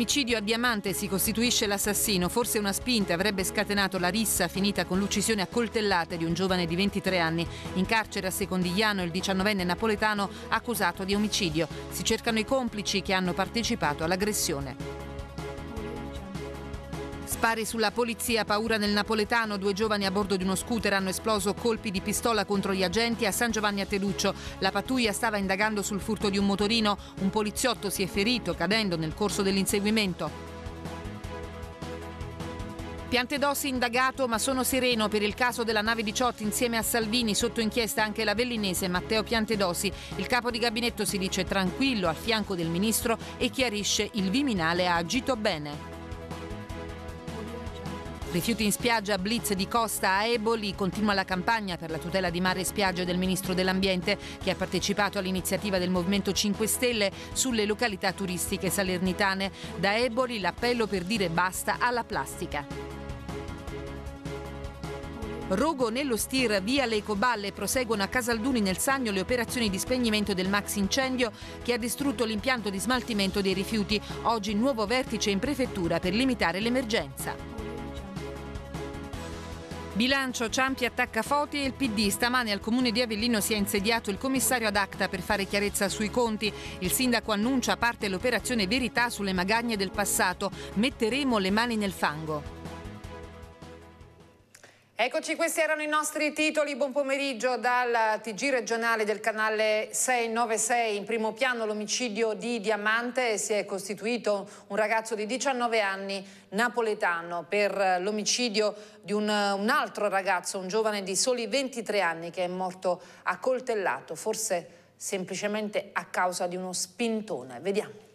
Omicidio a Diamante si costituisce l'assassino, forse una spinta avrebbe scatenato la rissa finita con l'uccisione a coltellate di un giovane di 23 anni. In carcere a Secondigliano il 19enne napoletano accusato di omicidio. Si cercano i complici che hanno partecipato all'aggressione. Spari sulla polizia, paura nel napoletano, due giovani a bordo di uno scooter hanno esploso colpi di pistola contro gli agenti a San Giovanni a Teduccio. La pattuglia stava indagando sul furto di un motorino, un poliziotto si è ferito cadendo nel corso dell'inseguimento. Piantedossi indagato ma sono sereno per il caso della nave 18 insieme a Salvini sotto inchiesta anche la vellinese Matteo Piantedossi. Il capo di gabinetto si dice tranquillo al fianco del ministro e chiarisce il Viminale ha agito bene. Rifiuti in spiaggia, blitz di costa a Eboli, continua la campagna per la tutela di mare e spiagge del Ministro dell'Ambiente che ha partecipato all'iniziativa del Movimento 5 Stelle sulle località turistiche salernitane. Da Eboli l'appello per dire basta alla plastica. Rogo nello Stir, via Le Coballe, proseguono a Casalduni nel Sagno le operazioni di spegnimento del max incendio che ha distrutto l'impianto di smaltimento dei rifiuti. Oggi nuovo vertice in prefettura per limitare l'emergenza. Bilancio Ciampi attacca Foti e il PD. Stamane al comune di Avellino si è insediato il commissario ad acta per fare chiarezza sui conti. Il sindaco annuncia parte l'operazione verità sulle magagne del passato. Metteremo le mani nel fango. Eccoci, questi erano i nostri titoli. Buon pomeriggio dal TG regionale del canale 696. In primo piano l'omicidio di Diamante si è costituito un ragazzo di 19 anni napoletano per l'omicidio di un, un altro ragazzo, un giovane di soli 23 anni che è morto accoltellato, forse semplicemente a causa di uno spintone. Vediamo.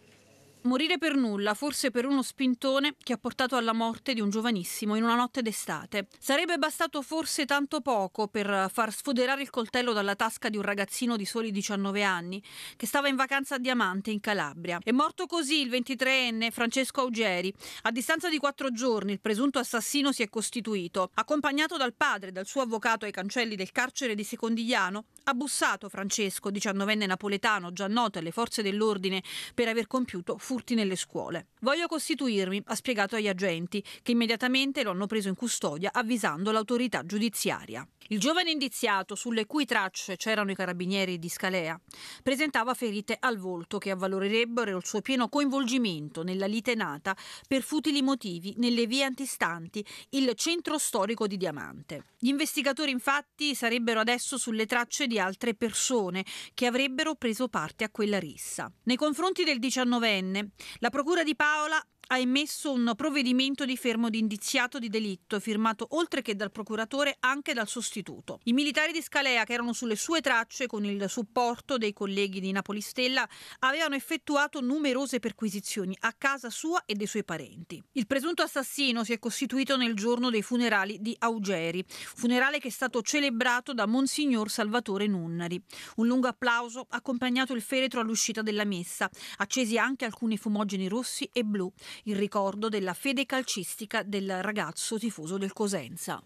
Morire per nulla, forse per uno spintone che ha portato alla morte di un giovanissimo in una notte d'estate. Sarebbe bastato forse tanto poco per far sfoderare il coltello dalla tasca di un ragazzino di soli 19 anni che stava in vacanza a Diamante in Calabria. È morto così il 23enne Francesco Augeri. A distanza di quattro giorni il presunto assassino si è costituito. Accompagnato dal padre e dal suo avvocato ai cancelli del carcere di Secondigliano, ha bussato Francesco, 19enne napoletano, già noto alle forze dell'ordine, per aver compiuto furto furti nelle scuole. Voglio costituirmi, ha spiegato agli agenti, che immediatamente lo hanno preso in custodia avvisando l'autorità giudiziaria. Il giovane indiziato, sulle cui tracce c'erano i carabinieri di Scalea, presentava ferite al volto che avvalorerebbero il suo pieno coinvolgimento nella lite nata per futili motivi nelle vie antistanti il centro storico di Diamante. Gli investigatori infatti sarebbero adesso sulle tracce di altre persone che avrebbero preso parte a quella rissa. Nei confronti del diciannovenne la Procura di Paola ha emesso un provvedimento di fermo di indiziato di delitto, firmato oltre che dal procuratore anche dal sostituto. I militari di Scalea, che erano sulle sue tracce con il supporto dei colleghi di Napoli Stella, avevano effettuato numerose perquisizioni a casa sua e dei suoi parenti. Il presunto assassino si è costituito nel giorno dei funerali di Augeri, funerale che è stato celebrato da Monsignor Salvatore Nunnari. Un lungo applauso ha accompagnato il feretro all'uscita della messa, accesi anche alcuni fumogeni rossi e blu in ricordo della fede calcistica del ragazzo tifoso del Cosenza.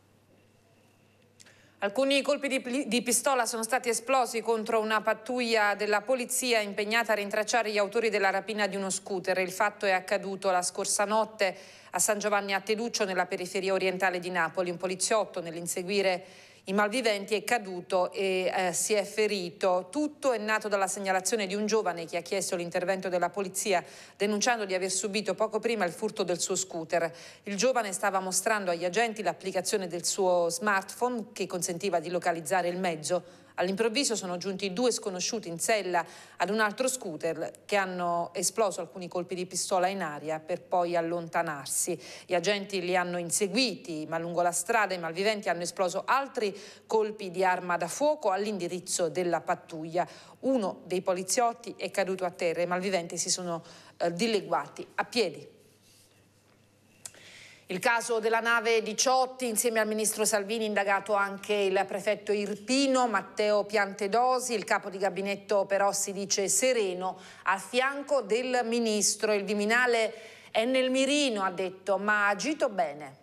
Alcuni colpi di, di, pistola sono stati esplosi contro una pattuglia della polizia impegnata a rintracciare gli autori della rapina di uno scooter. Il fatto è accaduto la scorsa notte a San Giovanni a Teduccio nella periferia orientale di Napoli. Un poliziotto nell'inseguire i malviventi è caduto e eh, si è ferito. Tutto è nato dalla segnalazione di un giovane che ha chiesto l'intervento della polizia denunciando di aver subito poco prima il furto del suo scooter. Il giovane stava mostrando agli agenti l'applicazione del suo smartphone che consentiva di localizzare il mezzo All'improvviso sono giunti due sconosciuti in sella ad un altro scooter che hanno esploso alcuni colpi di pistola in aria per poi allontanarsi. Gli agenti li hanno inseguiti, ma lungo la strada i malviventi hanno esploso altri colpi di arma da fuoco all'indirizzo della pattuglia. Uno dei poliziotti è caduto a terra e i malviventi si sono eh, dileguati a piedi. Il caso della nave 18, insieme al ministro Salvini, indagato anche il prefetto Irpino, Matteo Piantedosi, il capo di gabinetto però si dice sereno, a fianco del ministro. Il Viminale è nel mirino, ha detto, ma ha agito bene.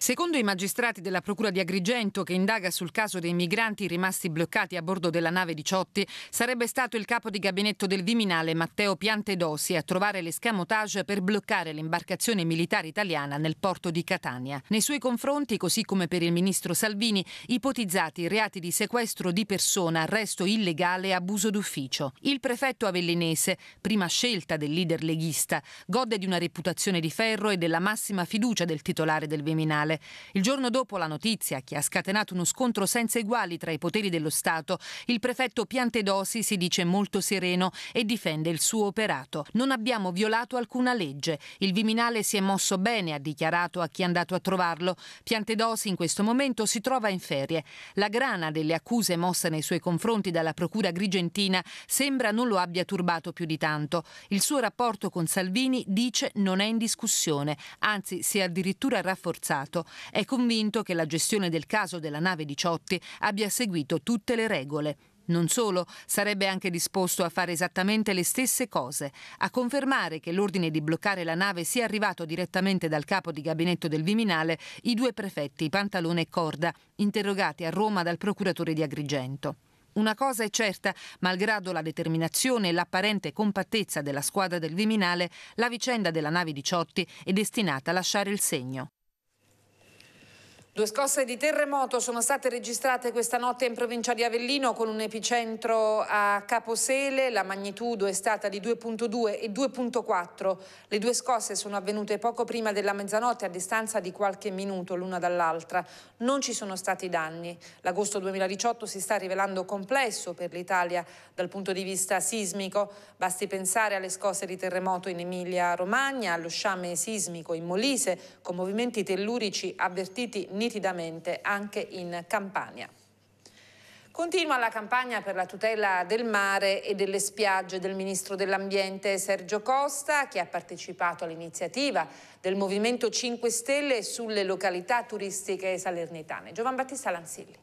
Secondo i magistrati della Procura di Agrigento che indaga sul caso dei migranti rimasti bloccati a bordo della nave Diciotti, sarebbe stato il capo di gabinetto del Viminale Matteo Piantedosi a trovare l'escamotage per bloccare l'imbarcazione militare italiana nel porto di Catania. Nei suoi confronti, così come per il ministro Salvini, ipotizzati reati di sequestro di persona, arresto illegale e abuso d'ufficio. Il prefetto avellinese, prima scelta del leader leghista, gode di una reputazione di ferro e della massima fiducia del titolare del Viminale Nazionale. Il giorno dopo la notizia, che ha scatenato uno scontro senza eguali tra i poteri dello Stato, il prefetto Piantedosi si dice molto sereno e difende il suo operato. Non abbiamo violato alcuna legge. Il Viminale si è mosso bene, ha dichiarato a chi è andato a trovarlo. Piantedosi in questo momento si trova in ferie. La grana delle accuse mosse nei suoi confronti dalla procura grigentina sembra non lo abbia turbato più di tanto. Il suo rapporto con Salvini dice non è in discussione, anzi si è addirittura rafforzato Stato è convinto che la gestione del caso della nave di Ciotti abbia seguito tutte le regole. Non solo, sarebbe anche disposto a fare esattamente le stesse cose, a confermare che l'ordine di bloccare la nave sia arrivato direttamente dal capo di gabinetto del Viminale, i due prefetti Pantalone e Corda, interrogati a Roma dal procuratore di Agrigento. Una cosa è certa, malgrado la determinazione e l'apparente compattezza della squadra del Viminale, la vicenda della nave di Ciotti è destinata a lasciare il segno. Due scosse di terremoto sono state registrate questa notte in provincia di Avellino con un epicentro a Caposele, la magnitudo è stata di 2.2 e 2.4. Le due scosse sono avvenute poco prima della mezzanotte a distanza di qualche minuto l'una dall'altra. Non ci sono stati danni. L'agosto 2018 si sta rivelando complesso per l'Italia dal punto di vista sismico. Basti pensare alle scosse di terremoto in Emilia-Romagna, allo sciame sismico in Molise, con movimenti tellurici avvertiti nitidamente anche in Campania. Continua la campagna per la tutela del mare e delle spiagge del Ministro dell'Ambiente Sergio Costa, che ha partecipato all'iniziativa del Movimento 5 Stelle sulle località turistiche salernitane. Giovan Battista Lansilli.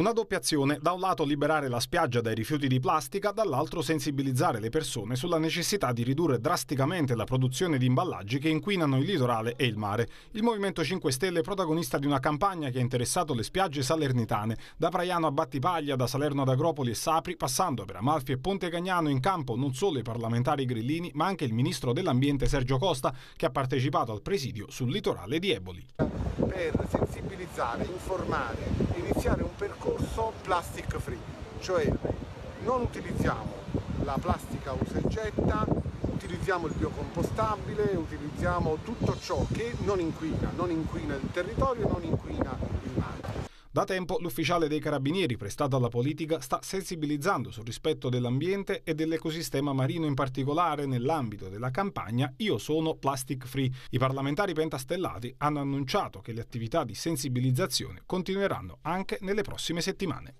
Una doppia azione, da un lato liberare la spiaggia dai rifiuti di plastica, dall'altro sensibilizzare le persone sulla necessità di ridurre drasticamente la produzione di imballaggi che inquinano il litorale e il mare. Il Movimento 5 Stelle è protagonista di una campagna che ha interessato le spiagge salernitane, da Praiano a Battipaglia, da Salerno ad Agropoli e Sapri, passando per Amalfi e Ponte Cagnano in campo non solo i parlamentari grillini, ma anche il ministro dell'Ambiente Sergio Costa, che ha partecipato al presidio sul litorale di Eboli. Per sensibilizzare, informare, iniziare un percorso discorso plastic free, cioè non utilizziamo la plastica usa e getta, utilizziamo il biocompostabile, utilizziamo tutto ciò che non inquina, non inquina il territorio, non inquina il mare. Da tempo l'ufficiale dei carabinieri prestato alla politica sta sensibilizzando sul rispetto dell'ambiente e dell'ecosistema marino in particolare nell'ambito della campagna Io sono plastic free. I parlamentari pentastellati hanno annunciato che le attività di sensibilizzazione continueranno anche nelle prossime settimane.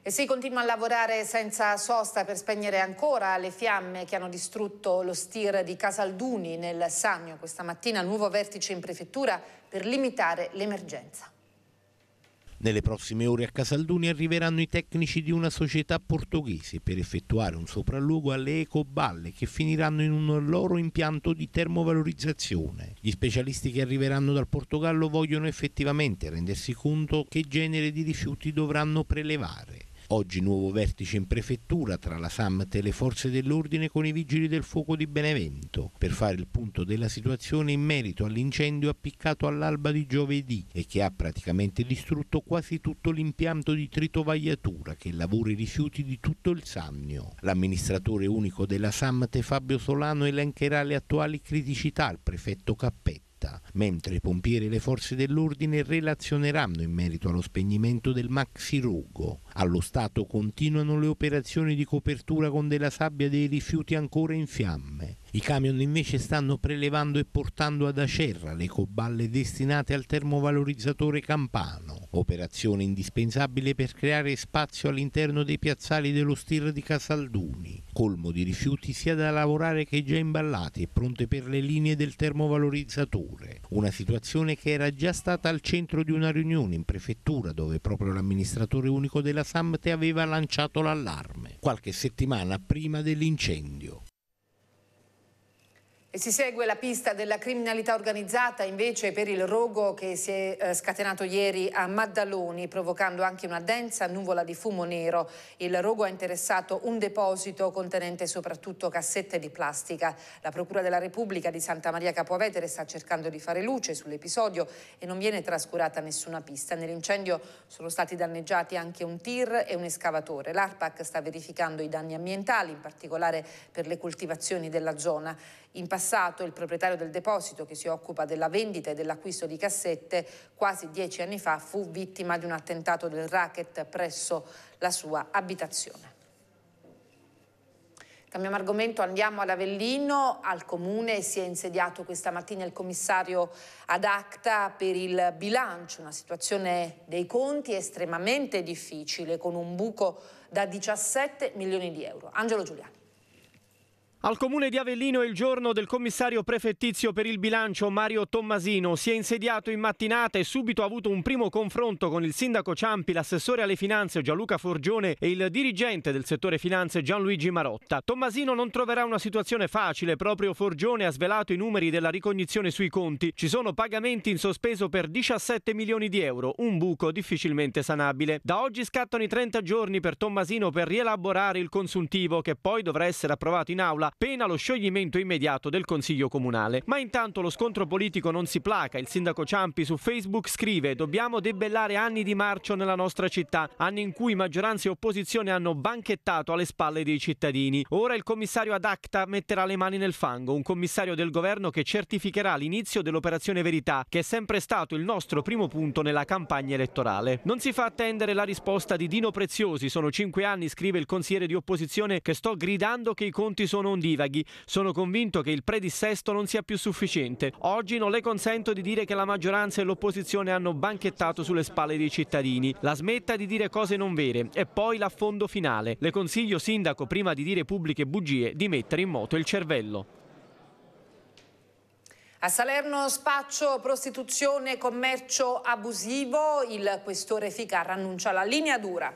E si continua a lavorare senza sosta per spegnere ancora le fiamme che hanno distrutto lo stir di Casalduni nel Sannio. Questa mattina nuovo vertice in prefettura per limitare l'emergenza. Nelle prossime ore a Casalduni arriveranno i tecnici di una società portoghese per effettuare un sopralluogo alle ecoballe che finiranno in un loro impianto di termovalorizzazione. Gli specialisti che arriveranno dal Portogallo vogliono effettivamente rendersi conto che genere di rifiuti dovranno prelevare. Oggi nuovo vertice in prefettura tra la SAMT e le forze dell'ordine con i vigili del fuoco di Benevento per fare il punto della situazione in merito all'incendio appiccato all'alba di giovedì e che ha praticamente distrutto quasi tutto l'impianto di tritovagliatura che lavora i rifiuti di tutto il Sannio. L'amministratore unico della SAMT Fabio Solano elencherà le attuali criticità al prefetto Cappetta diretta, mentre i pompieri e le forze dell'ordine relazioneranno in merito allo spegnimento del maxi rogo. Allo Stato continuano le operazioni di copertura con della sabbia dei rifiuti ancora in fiamme. I camion invece stanno prelevando e portando ad Acerra le coballe destinate al termovalorizzatore Campano, operazione indispensabile per creare spazio all'interno dei piazzali dello Stir di Casalduni, colmo di rifiuti sia da lavorare che già imballati e pronte per le linee del termovalorizzatore. Una situazione che era già stata al centro di una riunione in prefettura dove proprio l'amministratore unico della SAMTE aveva lanciato l'allarme, qualche settimana prima dell'incendio. E si segue la pista della criminalità organizzata invece per il rogo che si è eh, scatenato ieri a Maddaloni provocando anche una densa nuvola di fumo nero. Il rogo ha interessato un deposito contenente soprattutto cassette di plastica. La Procura della Repubblica di Santa Maria Capovetere sta cercando di fare luce sull'episodio e non viene trascurata nessuna pista. Nell'incendio sono stati danneggiati anche un tir e un escavatore. L'ARPAC sta verificando i danni ambientali in particolare per le coltivazioni della zona. In passato il proprietario del deposito che si occupa della vendita e dell'acquisto di cassette quasi dieci anni fa fu vittima di un attentato del racket presso la sua abitazione. Cambiamo argomento, andiamo ad Avellino, al comune si è insediato questa mattina il commissario ad acta per il bilancio, una situazione dei conti estremamente difficile con un buco da 17 milioni di euro. Angelo Giuliani. Al comune di Avellino il giorno del commissario prefettizio per il bilancio Mario Tommasino si è insediato in mattinata e subito ha avuto un primo confronto con il sindaco Ciampi, l'assessore alle finanze Gianluca Forgione e il dirigente del settore finanze Gianluigi Marotta. Tommasino non troverà una situazione facile, proprio Forgione ha svelato i numeri della ricognizione sui conti. Ci sono pagamenti in sospeso per 17 milioni di euro, un buco difficilmente sanabile. Da oggi scattano i 30 giorni per Tommasino per rielaborare il consuntivo che poi dovrà essere approvato in aula pena lo scioglimento immediato del Consiglio Comunale. Ma intanto lo scontro politico non si placa, il sindaco Ciampi su Facebook scrive «Dobbiamo debellare anni di marcio nella nostra città, anni in cui maggioranza e opposizione hanno banchettato alle spalle dei cittadini. Ora il commissario ad acta metterà le mani nel fango, un commissario del governo che certificherà l'inizio dell'operazione Verità, che è sempre stato il nostro primo punto nella campagna elettorale. Non si fa attendere la risposta di Dino Preziosi, sono cinque anni, scrive il consigliere di opposizione, che sto gridando che i conti sono un divaghi. sono convinto che il predissesto non sia più sufficiente. Oggi non le consento di dire che la maggioranza e l'opposizione hanno banchettato sulle spalle dei cittadini. La smetta di dire cose non vere e poi l'affondo finale. Le consiglio, Sindaco, prima di dire pubbliche bugie, di mettere in moto il cervello. A Salerno spaccio, prostituzione, commercio abusivo, il questore Ficarra annuncia la linea dura.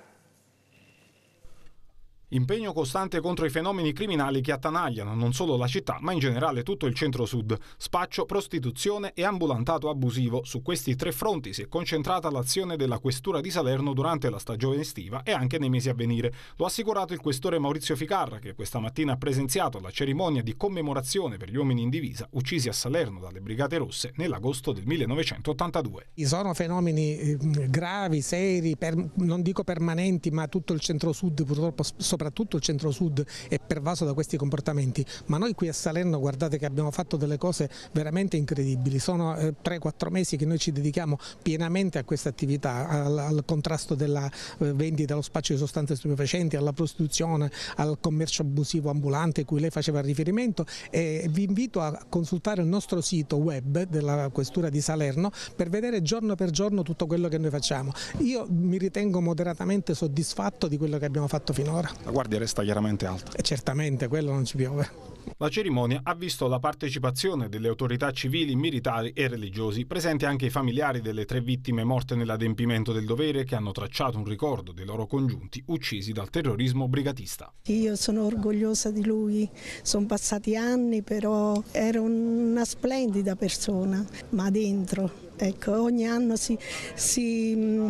Impegno costante contro i fenomeni criminali che attanagliano non solo la città, ma in generale tutto il centro-sud. Spaccio, prostituzione e ambulantato abusivo. Su questi tre fronti si è concentrata l'azione della Questura di Salerno durante la stagione estiva e anche nei mesi a venire. Lo ha assicurato il questore Maurizio Ficarra, che questa mattina ha presenziato la cerimonia di commemorazione per gli uomini in divisa uccisi a Salerno dalle Brigate Rosse nell'agosto del 1982. Sono fenomeni eh, gravi, seri, per, non dico permanenti, ma tutto il centro-sud purtroppo soprattutto soprattutto il centro-sud è pervaso da questi comportamenti, ma noi qui a Salerno guardate che abbiamo fatto delle cose veramente incredibili, sono 3-4 eh, mesi che noi ci dedichiamo pienamente a questa attività, al, al contrasto della eh, vendita, allo spaccio di sostanze stupefacenti, alla prostituzione, al commercio abusivo ambulante cui lei faceva riferimento e vi invito a consultare il nostro sito web della Questura di Salerno per vedere giorno per giorno tutto quello che noi facciamo. Io mi ritengo moderatamente soddisfatto di quello che abbiamo fatto finora la guardia resta chiaramente alta. E certamente, quello non ci piove. La cerimonia ha visto la partecipazione delle autorità civili, militari e religiosi, presenti anche i familiari delle tre vittime morte nell'adempimento del dovere che hanno tracciato un ricordo dei loro congiunti uccisi dal terrorismo brigatista. Io sono orgogliosa di lui, sono passati anni però era una splendida persona, ma dentro Ecco, ogni anno si, si,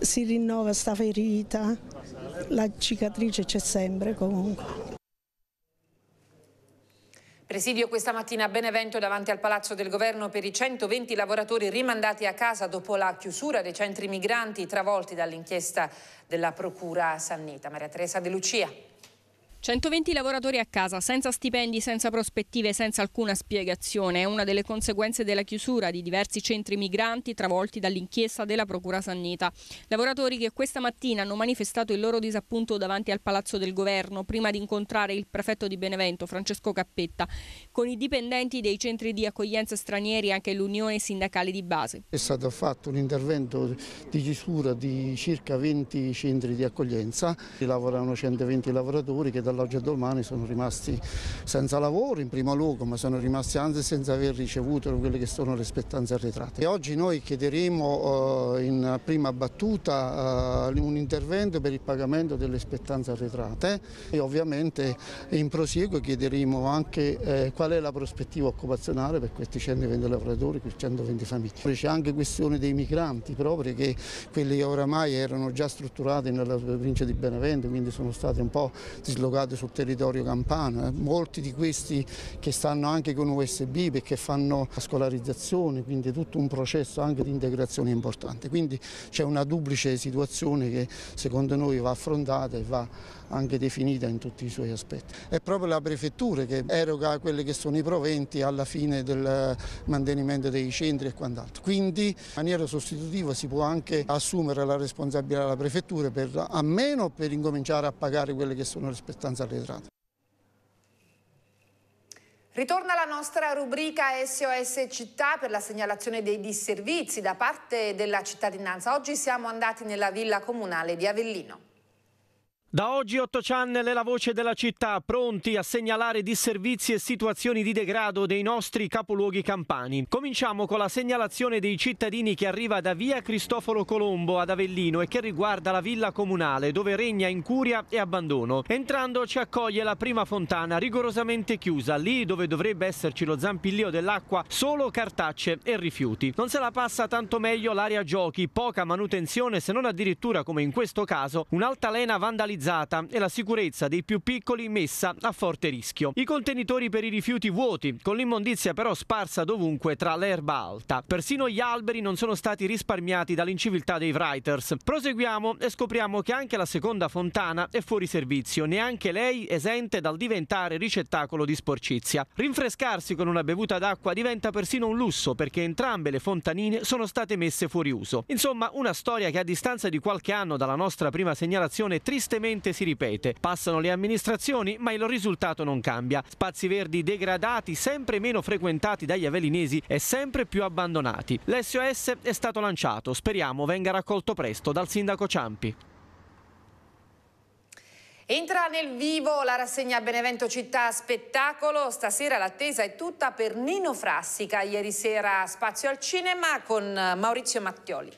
si rinnova sta ferita, la cicatrice c'è sempre comunque. Presidio questa mattina a Benevento davanti al Palazzo del Governo per i 120 lavoratori rimandati a casa dopo la chiusura dei centri migranti travolti dall'inchiesta della Procura Sannita. Maria Teresa De Lucia. 120 lavoratori a casa, senza stipendi, senza prospettive, senza alcuna spiegazione. È una delle conseguenze della chiusura di diversi centri migranti travolti dall'inchiesta della Procura Sannita. Lavoratori che questa mattina hanno manifestato il loro disappunto davanti al Palazzo del Governo prima di incontrare il prefetto di Benevento, Francesco Cappetta, con i dipendenti dei centri di accoglienza stranieri e anche l'Unione Sindacale di Base. È stato fatto un intervento di chiusura di circa 20 centri di accoglienza. Lavorano 120 lavoratori che da dall'oggi al domani sono rimasti senza lavoro in primo luogo, ma sono rimasti anzi senza aver ricevuto quelle che sono le spettanze arretrate. E oggi noi chiederemo eh, in prima battuta eh, un intervento per il pagamento delle spettanze arretrate e ovviamente in prosieguo chiederemo anche eh, qual è la prospettiva occupazionale per questi 120 lavoratori, questi 120 famiglie. C'è anche questione dei migranti proprio che quelli oramai erano già strutturati nella provincia di Benevento, quindi sono stati un po' dislocati collocate sul territorio campano, eh. molti di questi che stanno anche con USB perché fanno scolarizzazione, quindi tutto un processo anche di integrazione importante. Quindi c'è una duplice situazione che secondo noi va affrontata e va anche definita in tutti i suoi aspetti. È proprio la prefettura che eroga quelli che sono i proventi alla fine del mantenimento dei centri e quant'altro. Quindi in maniera sostitutiva si può anche assumere la responsabilità della prefettura per, a meno per incominciare a pagare quelle che sono le spettanze arretrate. Ritorna la nostra rubrica SOS Città per la segnalazione dei disservizi da parte della cittadinanza. Oggi siamo andati nella villa comunale di Avellino. Da oggi 8 Channel è la voce della città, pronti a segnalare disservizi e situazioni di degrado dei nostri capoluoghi campani. Cominciamo con la segnalazione dei cittadini che arriva da via Cristoforo Colombo ad Avellino e che riguarda la villa comunale dove regna incuria e abbandono. Entrando ci accoglie la prima fontana rigorosamente chiusa, lì dove dovrebbe esserci lo zampillio dell'acqua, solo cartacce e rifiuti. Non se la passa tanto meglio l'area giochi, poca manutenzione se non addirittura come in questo caso un'altalena vandalizzata organizzata e la sicurezza dei più piccoli messa a forte rischio. I contenitori per i rifiuti vuoti, con l'immondizia però sparsa dovunque tra l'erba alta. Persino gli alberi non sono stati risparmiati dall'inciviltà dei writers. Proseguiamo e scopriamo che anche la seconda fontana è fuori servizio, neanche lei esente dal diventare ricettacolo di sporcizia. Rinfrescarsi con una bevuta d'acqua diventa persino un lusso perché entrambe le fontanine sono state messe fuori uso. Insomma, una storia che a distanza di qualche anno dalla nostra prima segnalazione tristemente continuamente si ripete. Passano le amministrazioni, ma il risultato non cambia. Spazi verdi degradati, sempre meno frequentati dagli avellinesi e sempre più abbandonati. L'SOS è stato lanciato, speriamo venga raccolto presto dal sindaco Ciampi. Entra nel vivo la rassegna Benevento Città Spettacolo, stasera l'attesa è tutta per Nino Frassica, ieri sera spazio al cinema con Maurizio Mattioli.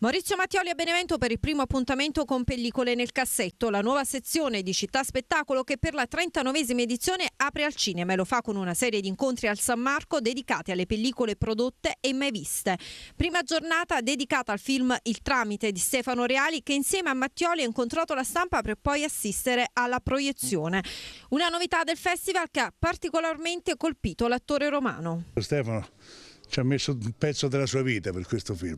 Maurizio Mattioli a Benevento per il primo appuntamento con Pellicole nel cassetto, la nuova sezione di Città Spettacolo che per la 39esima edizione apre al cinema e lo fa con una serie di incontri al San Marco dedicati alle pellicole prodotte e mai viste. Prima giornata dedicata al film Il tramite di Stefano Reali che insieme a Mattioli ha incontrato la stampa per poi assistere alla proiezione. Una novità del festival che ha particolarmente colpito l'attore romano. Stefano ci ha messo un pezzo della sua vita per questo film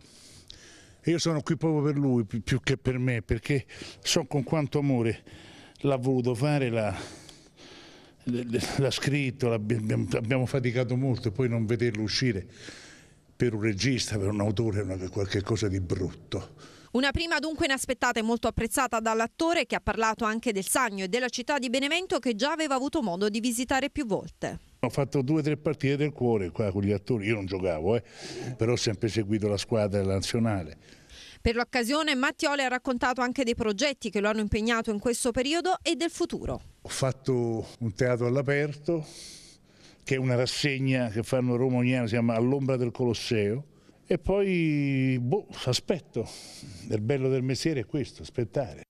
io sono qui proprio per lui più che per me perché so con quanto amore l'ha voluto fare, l'ha scritto, abbiamo faticato molto e poi non vederlo uscire per un regista, per un autore è qualcosa di brutto. Una prima dunque inaspettata e molto apprezzata dall'attore che ha parlato anche del Sagno e della città di Benevento che già aveva avuto modo di visitare più volte. Ho fatto due o tre partite del cuore qua con gli attori, io non giocavo, eh, però ho sempre seguito la squadra nazionale. Per l'occasione Mattioli ha raccontato anche dei progetti che lo hanno impegnato in questo periodo e del futuro. Ho fatto un teatro all'aperto, che è una rassegna che fanno a Roma ogni anno, si chiama All'ombra del Colosseo, e poi, boh, aspetto. Il bello del mestiere è questo, aspettare.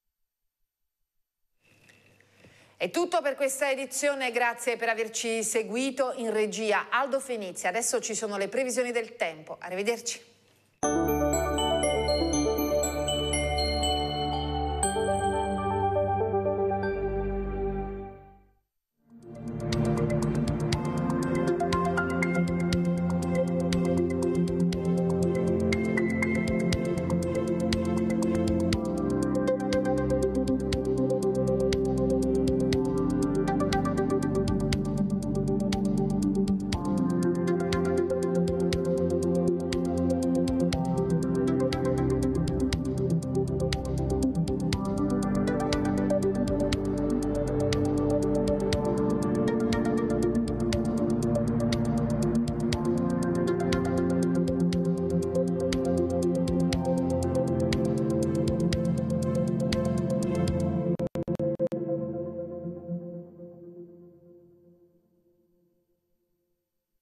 È tutto per questa edizione, grazie per averci seguito in regia Aldo Fenizia. Adesso ci sono le previsioni del tempo. Arrivederci.